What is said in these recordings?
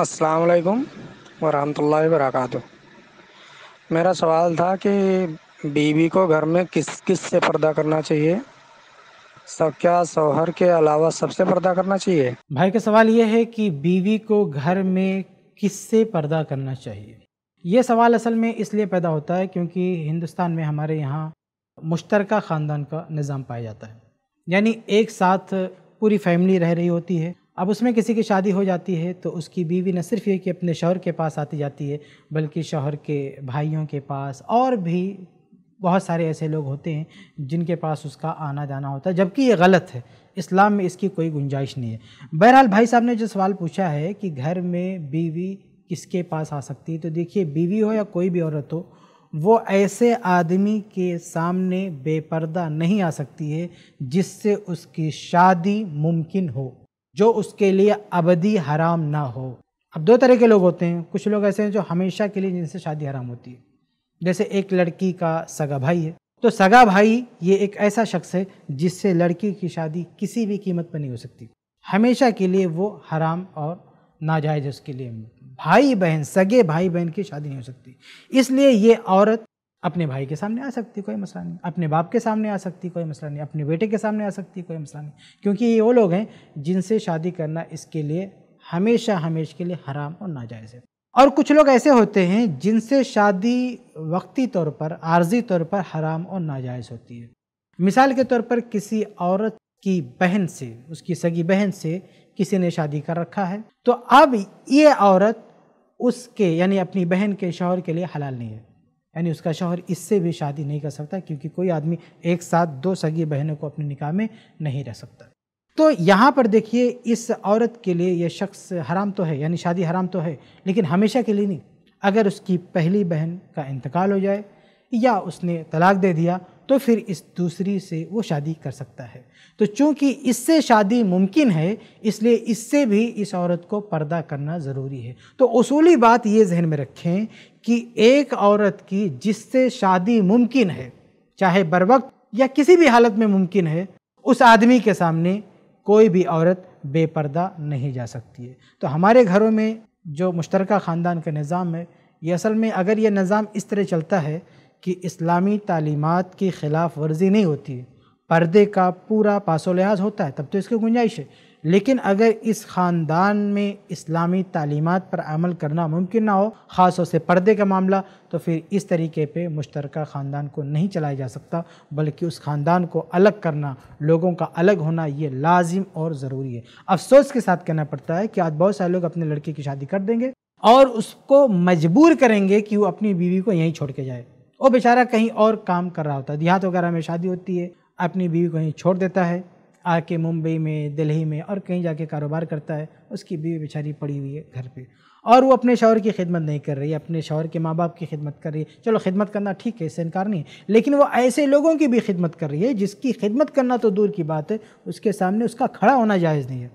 अस्सलाम वरहमतुल्लाहि वरकत मेरा सवाल था कि बीवी को घर में किस किस से पर्दा करना चाहिए सब क्या शौहर के अलावा सबसे पर्दा करना चाहिए भाई का सवाल यह है कि बीवी को घर में किससे पर्दा करना चाहिए ये सवाल असल में इसलिए पैदा होता है क्योंकि हिंदुस्तान में हमारे यहाँ मुश्तरका ख़ानदान का निज़ाम पाया जाता है यानी एक साथ पूरी फैमिली रह रही होती है अब उसमें किसी की शादी हो जाती है तो उसकी बीवी न सिर्फ ये कि अपने शोहर के पास आती जाती है बल्कि शोहर के भाइयों के पास और भी बहुत सारे ऐसे लोग होते हैं जिनके पास उसका आना जाना होता है जबकि ये गलत है इस्लाम में इसकी कोई गुंजाइश नहीं है बहरहाल भाई साहब ने जो सवाल पूछा है कि घर में बीवी किसके पास आ सकती है तो देखिए बीवी हो या कोई भी औरत हो वो ऐसे आदमी के सामने बेपर्दा नहीं आ सकती है जिससे उसकी शादी मुमकिन हो जो उसके लिए अबदी हराम ना हो अब दो तरह के लोग होते हैं कुछ लोग ऐसे हैं जो हमेशा के लिए जिनसे शादी हराम होती है जैसे एक लड़की का सगा भाई है तो सगा भाई ये एक ऐसा शख्स है जिससे लड़की की शादी किसी भी कीमत पर नहीं हो सकती हमेशा के लिए वो हराम और नाजायज उसके लिए भाई बहन सगे भाई बहन की शादी नहीं हो सकती इसलिए ये औरत अपने भाई के सामने आ सकती कोई मसला नहीं अपने बाप के सामने आ सकती कोई मसला नहीं अपने बेटे के सामने आ सकती कोई मसला नहीं क्योंकि ये वो लोग हैं जिनसे शादी करना इसके लिए हमेशा हमेशा के लिए हराम और नाजायज़ है और कुछ लोग ऐसे होते हैं जिनसे शादी वक्ती तौर पर आर्जी तौर पर हराम और नाजायज़ होती है मिसाल के तौर पर किसी औरत की बहन से उसकी सगी बहन से किसी ने शादी कर रखा है तो अब ये औरत उसके यानी अपनी बहन के शौहर के लिए हलाल नहीं है यानी उसका शौहर इससे भी शादी नहीं कर सकता क्योंकि कोई आदमी एक साथ दो सगी बहनों को अपने निकाह में नहीं रह सकता तो यहाँ पर देखिए इस औरत के लिए यह शख्स हराम तो है यानी शादी हराम तो है लेकिन हमेशा के लिए नहीं अगर उसकी पहली बहन का इंतकाल हो जाए या उसने तलाक दे दिया तो फिर इस दूसरी से वो शादी कर सकता है तो चूंकि इससे शादी मुमकिन है इसलिए इससे भी इस औरत को पर्दा करना ज़रूरी है तो उसूली बात ये जहन में रखें कि एक औरत की जिससे शादी मुमकिन है चाहे बर वक्त या किसी भी हालत में मुमकिन है उस आदमी के सामने कोई भी औरत बेपर्दा नहीं जा सकती है तो हमारे घरों में जो मुश्तरक ख़ानदान का निज़ाम है ये असल में अगर ये निज़ाम इस तरह चलता है कि इस्लामी तालीमत की ख़िलाफ़ वर्जी नहीं होती पर्दे का पूरा पासो लिहाज होता है तब तो इसकी गुंजाइश है लेकिन अगर इस ख़ानदान में इस्लामी तालीमत पर अमल करना मुमकिन ना हो ख़ास तौर से पर्दे का मामला तो फिर इस तरीके पे मुश्तर ख़ानदान को नहीं चलाया जा सकता बल्कि उस ख़ानदान को अलग करना लोगों का अलग होना ये लाजिम और ज़रूरी है अफसोस के साथ कहना पड़ता है कि आज बहुत सारे लोग अपने लड़के की शादी कर देंगे और उसको मजबूर करेंगे कि वो अपनी बीवी को यहीं छोड़ के जाए वो बेचारा कहीं और काम कर रहा होता है देहात वगैरह में शादी होती है अपनी बीवी को कहीं छोड़ देता है आके मुंबई में दिल्ली में और कहीं जाके कारोबार करता है उसकी बीवी बेचारी पड़ी हुई है घर पे और वो अपने शौहर की खिदमत नहीं कर रही अपने शौहर के माँ बाप की खिदमत कर रही है चलो खिदमत करना ठीक है इससे इनकार नहीं लेकिन वो ऐसे लोगों की भी खिदमत कर रही है जिसकी खिदमत करना तो दूर की बात है उसके सामने उसका खड़ा होना जायज़ नहीं है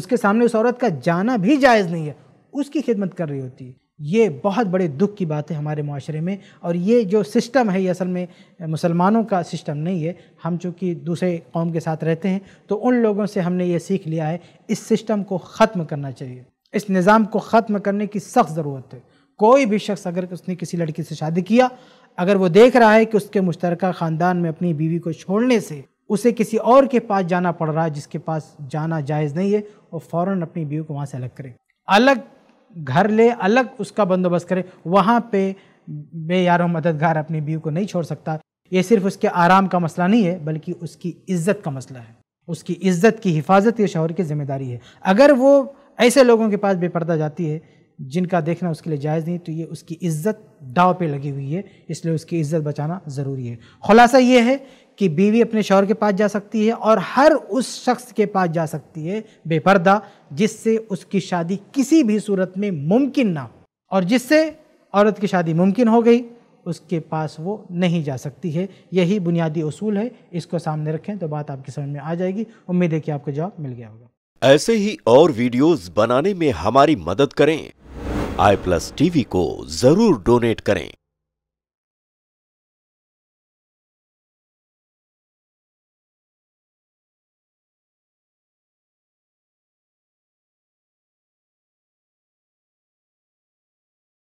उसके सामने उस औरत का जाना भी जायज़ नहीं है उसकी खिदमत कर रही होती है ये बहुत बड़े दुख की बात है हमारे माशरे में और ये जो सिस्टम है ये असल में मुसलमानों का सिस्टम नहीं है हम चूँकि दूसरे कौम के साथ रहते हैं तो उन लोगों से हमने ये सीख लिया है इस सिस्टम को ख़त्म करना चाहिए इस निज़ाम को ख़त्म करने की सख्त ज़रूरत है कोई भी शख्स अगर उसने किसी लड़की से शादी किया अगर वो देख रहा है कि उसके मुश्तरक ख़ानदान में अपनी बीवी को छोड़ने से उसे किसी और के पास जाना पड़ रहा है जिसके पास जाना जायज़ नहीं है वो फ़ौर अपनी बीवी को वहाँ से अलग करे अलग घर ले अलग उसका बंदोबस्त करे वहाँ पे बे मददगार अपनी बीवी को नहीं छोड़ सकता ये सिर्फ उसके आराम का मसला नहीं है बल्कि उसकी इज्जत का मसला है उसकी इज्जत की हिफाजत ये शोहर की जिम्मेदारी है अगर वो ऐसे लोगों के पास बेपर्दा जाती है जिनका देखना उसके लिए जायज़ नहीं तो ये उसकी इज्जत दाव पे लगी हुई है इसलिए उसकी इज्जत बचाना ज़रूरी है खुलासा ये है कि बीवी अपने शौहर के पास जा सकती है और हर उस शख्स के पास जा सकती है बेपर्दा जिससे उसकी शादी किसी भी सूरत में मुमकिन ना हो और जिससे औरत की शादी मुमकिन हो गई उसके पास वो नहीं जा सकती है यही बुनियादी असूल है इसको सामने रखें तो बात आपकी समझ में आ जाएगी उम्मीद है कि आपको जवाब मिल गया होगा ऐसे ही और वीडियोस बनाने में हमारी मदद करें आई प्लस टीवी को जरूर डोनेट करें